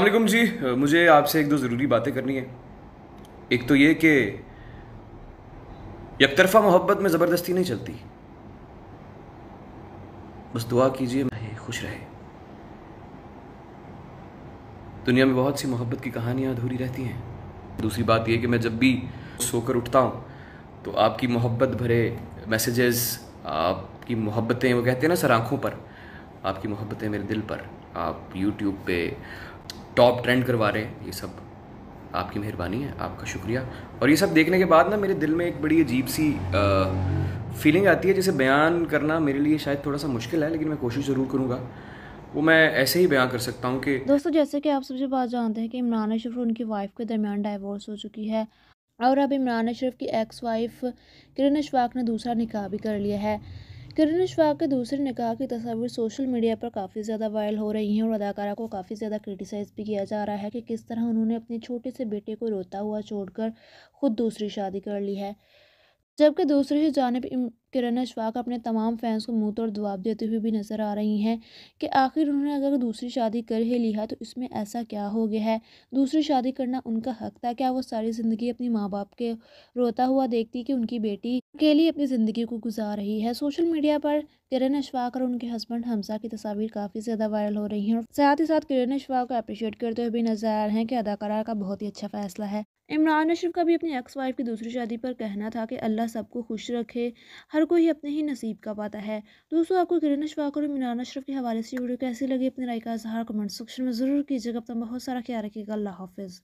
अलकुम जी मुझे आपसे एक दो ज़रूरी बातें करनी है एक तो ये कि एक तरफा मोहब्बत में ज़बरदस्ती नहीं चलती बस दुआ कीजिए मैं खुश रहे दुनिया में बहुत सी मोहब्बत की कहानियाँ अधूरी रहती हैं दूसरी बात यह कि मैं जब भी सोकर उठता हूँ तो आपकी मोहब्बत भरे मैसेजेस आपकी मोहब्बतें वो कहते हैं ना सर आँखों पर आपकी मोहब्बतें मेरे दिल पर आप यूट्यूब पे टॉप ट्रेंड करवा रहे हैं ये सब आपकी मेहरबानी है आपका शुक्रिया और ये सब देखने के बाद ना मेरे दिल में एक बड़ी अजीब सी आ, फीलिंग आती है जिसे बयान करना मेरे लिए शायद थोड़ा सा मुश्किल है लेकिन मैं कोशिश ज़रूर करूँगा वो मैं ऐसे ही बयां कर सकता हूँ कि दोस्तों जैसे कि आप सबसे बात जानते हैं कि इमरान अशरफ और उनकी वाइफ के दरमियान डाइवोर्स हो चुकी है और अब इमरान अशरफ की एक्स वाइफ किरण अशफाक ने दूसरा निकाह भी कर लिया है किरण शाह के दूसरे ने कहा कि तस्वीर सोशल मीडिया पर काफ़ी ज़्यादा वायरल हो रही हैं और अदाकारा को काफ़ी ज़्यादा क्रिटिसाइज़ भी किया जा रहा है कि किस तरह उन्होंने अपने छोटे से बेटे को रोता हुआ छोड़कर खुद दूसरी शादी कर ली है जबकि दूसरी ही जानब किरण अशफाक अपने तमाम फैंस को मुंह तोड़ जवाब देते हुए भी नज़र आ रही हैं कि आखिर उन्होंने अगर दूसरी शादी कर ही लिया तो इसमें ऐसा क्या हो गया है दूसरी शादी करना उनका हक था क्या वो सारी ज़िंदगी अपने माँ बाप के रोता हुआ देखती कि उनकी बेटी अकेली अपनी ज़िंदगी को गुजार रही है सोशल मीडिया पर किरण अशफाक और उनके हस्बैंड हमसा की तस्वीर काफ़ी ज़्यादा वायरल हो रही हैं और साथ ही साथ किरण अशफाक को अप्रिशिएट करते हुए भी नजर आ रहे हैं कि अदाकारा का बहुत ही अच्छा फैसला है इमरान अशरफ का भी अपनी एक्स वाइफ की दूसरी शादी पर कहना था कि अल्लाह सबको खुश रखे हर हर कोई अपने ही नसीब का पाता है दोस्तों आपको किरण अशफाक और मीनान अशरफ के हवाले से वीडियो कैसी लगी अपने राय का इजहार कमेंट सेक्शन में ज़रूर कीजिएगा अपना बहुत सारा ख्याल रखिएगा अल्लाह हाफिज़